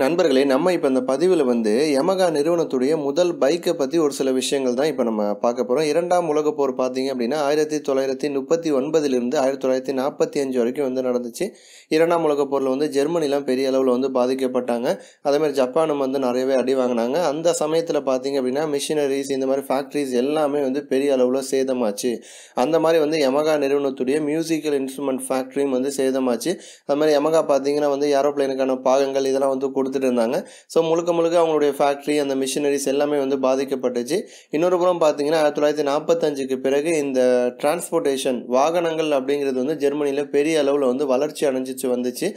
நண்பர்களே நம்ம இப்போ இந்த பதிவில் வந்து யமகா நிறுவனத்துடைய முதல் பைக்கை பற்றி ஒரு சில விஷயங்கள் தான் இப்போ நம்ம பார்க்க போகிறோம் இரண்டாம் உலக போர் பார்த்தீங்க அப்படின்னா ஆயிரத்தி தொள்ளாயிரத்தி முப்பத்தி ஒன்பதிலிருந்து ஆயிரத்தி தொள்ளாயிரத்தி நாற்பத்தி அஞ்சு வரைக்கும் வந்து நடந்துச்சு இரண்டாம் உலக போரில் வந்து ஜெர்மனிலாம் பெரிய அளவில் வந்து பாதிக்கப்பட்டாங்க அதேமாதிரி ஜப்பானும் வந்து நிறையவே அடி வாங்கினாங்க அந்த சமயத்தில் பார்த்தீங்க அப்படின்னா மிஷினரிஸ் இந்த மாதிரி ஃபேக்ட்ரிஸ் எல்லாமே வந்து பெரிய அளவில் சேதமாச்சு அந்த மாதிரி வந்து யமகா நிறுவனத்துடைய மியூசிக்கல் இன்ஸ்ட்ருமெண்ட் ஃபேக்ட்ரியும் வந்து சேதமாச்சு அது மாதிரி யமகா பார்த்தீங்கன்னா வந்து ஏரோப்ளைனுக்கான பாகங்கள் இதெல்லாம் வந்து கொடுத்துட்டு இருந்தாங்க ஸோ முழுக்க முழுக்க அவங்களுடைய ஃபேக்ட்ரி அந்த மிஷினரிஸ் எல்லாமே வந்து பாதிக்கப்பட்டுச்சு இன்னொரு புறம் பார்த்தீங்கன்னா ஆயிரத்தி தொள்ளாயிரத்தி நாற்பத்தஞ்சுக்கு பிறகு இந்த டிரான்ஸ்போர்ட்டேஷன் வாகனங்கள் அப்படிங்கிறது வந்து ஜெர்மனியில் பெரிய அளவில் வந்து வளர்ச்சி அடைஞ்சிச்சு வந்துச்சு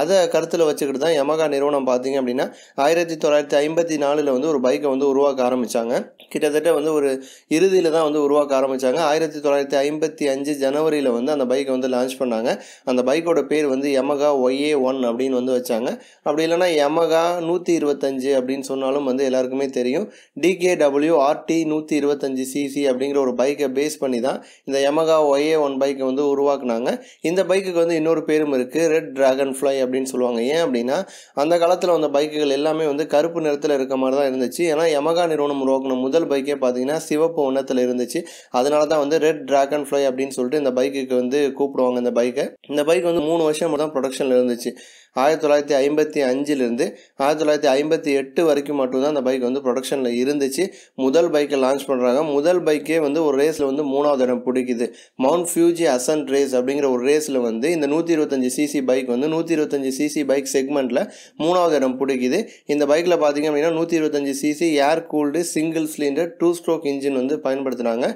அதை கருத்தில் வச்சுக்கிட்டு தான் யமகா நிறுவனம் பார்த்தீங்க அப்படின்னா ஆயிரத்தி தொள்ளாயிரத்தி ஐம்பத்தி நாலில் வந்து ஒரு பைக்கை வந்து உருவாக்க ஆரம்பித்தாங்க கிட்டத்தட்ட வந்து ஒரு இறுதியில் தான் வந்து உருவாக்க ஆரம்பித்தாங்க ஆயிரத்தி தொள்ளாயிரத்தி ஐம்பத்தி அஞ்சு ஜனவரியில் வந்து அந்த பைக்கை வந்து லான்ச் பண்ணாங்க அந்த பைக்கோட பேர் வந்து யமகா ஒய்ஏ ஒன் அப்படின்னு வந்து வச்சாங்க அப்படி இல்லைனா யம யமகா நூற்றி இருபத்தஞ்சு அப்படின்னு சொன்னாலும் வந்து எல்லாருக்குமே தெரியும் டிகே டபிள்யூ ஆர்டி நூற்றி இருபத்தஞ்சு சிசி அப்படிங்கிற ஒரு பைக்கை பேஸ் பண்ணி தான் இந்த யமகா ஒயே ஒன் பைக்கை வந்து உருவாக்குனாங்க இந்த பைக்குக்கு வந்து இன்னொரு பேரும் இருக்குது ரெட் ட்ராகன் ஃப்ளை அப்படின்னு சொல்லுவாங்க ஏன் அப்படின்னா அந்த காலத்தில் வந்த பைக்குகள் எல்லாமே வந்து கருப்பு நிறத்தில் இருக்க மாதிரி தான் இருந்துச்சு ஏன்னா யமகா நிறுவனம் உருவாக்கின முதல் பைக்கே பார்த்தீங்கன்னா சிவப்பு வண்ணத்தில் இருந்துச்சு அதனால தான் வந்து ரெட் ட்ராகன் ஃப்ளை அப்படின்னு சொல்லிட்டு இந்த பைக்குக்கு வந்து கூப்பிடுவாங்க இந்த பைக்கை இந்த பைக் வந்து மூணு வருஷம் தான் ப்ரொடக்ஷனில் இருந்துச்சு ஆயிரத்தி தொள்ளாயிரத்தி ஐம்பத்தி அஞ்சுலேருந்து ஆயிரத்தி தொள்ளாயிரத்தி ஐம்பத்தி எட்டு வரைக்கும் மட்டும்தான் அந்த பைக் வந்து ப்ரொடக்ஷனில் இருந்துச்சு முதல் பைக்கை லான்ச் பண்ணுறாங்க முதல் பைக்கே வந்து ஒரு ரேஸில் வந்து மூணாவது இடம் பிடிக்குது மவுண்ட் ஃபியூஜி அசன்ட் ரேஸ் அப்படிங்கிற ஒரு ரேஸில் வந்து இந்த நூற்றி இருபத்தஞ்சி சிசி பைக் வந்து நூற்றி இருபத்தஞ்சி சிசி பைக் செக்மெண்ட்டில் மூணாவது இடம் பிடிக்குது இந்த பைக்கில் பார்த்திங்க அப்படின்னா நூற்றி இருபத்தஞ்சி cc air cooled single cylinder two stroke engine வந்து பயன்படுத்துகிறாங்க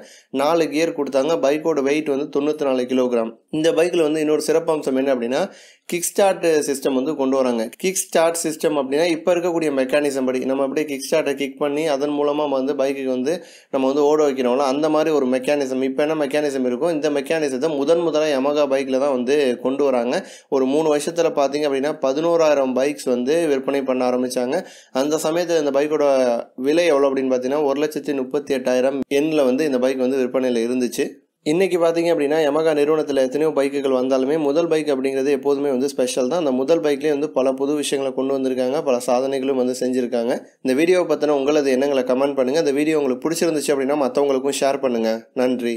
நாலு கியர் கொடுத்தாங்க பைக்கோட வெயிட் வந்து தொண்ணூற்றி நாலு கிலோகிராம் இந்த பைக்கில் வந்து இன்னொரு சிறப்பம்சம் என்ன அப்படின்னா கிக் ஸ்டார்ட் சிஸ்டம் வந்து கொண்டு வராங்க கிக் ஸ்டார்ட் சிஸ்டம் அப்படின்னா இப்போ இருக்கக்கூடிய மெக்கானிசம் படி நம்ம அப்படியே கிக் ஸ்டார்ட்டை கிக் பண்ணி அதன் மூலமாக வந்து பைக்குக்கு வந்து நம்ம வந்து ஓட வைக்கிறோம்ல அந்த மாதிரி ஒரு மெக்கானிசம் இப்போ என்ன மெக்கானிசம் இருக்கும் இந்த மெக்கானிசத்தை முதன் முதலாக யமகா பைக்கில் தான் வந்து கொண்டு வராங்க ஒரு மூணு வருஷத்தில் பார்த்தீங்க அப்படின்னா பதினோராயிரம் பைக்ஸ் வந்து விற்பனை பண்ண ஆரம்பித்தாங்க அந்த சமயத்தில் இந்த பைக்கோட விலை எவ்வளோ அப்படின்னு பார்த்தீங்கன்னா ஒரு லட்சத்தி முப்பத்தி எட்டாயிரம் எண்ணில் வந்து இந்த பைக் வந்து விற்பனையில் இருந்துச்சு இன்றைக்கி பார்த்தீங்க அப்படின்னா யமகா நிறுவனத்தில் எத்தனையோ பைக்குகள் வந்தாலுமே முதல் பைக் அப்படிங்கிறது எப்போதுமே வந்து ஸ்பெஷல் தான் அந்த முதல் பைக்லேயே வந்து பல புது விஷயங்களை கொண்டு வந்திருக்காங்க பல சாதனைகளும் வந்து செஞ்சுருக்காங்க இந்த வீடியோவை பற்றின உங்களது எண்ணங்களை கமெண்ட் பண்ணுங்கள் இந்த வீடியோ உங்களுக்கு பிடிச்சிருந்துச்சு அப்படின்னா மற்றவங்களுக்கும் ஷேர் பண்ணுங்கள் நன்றி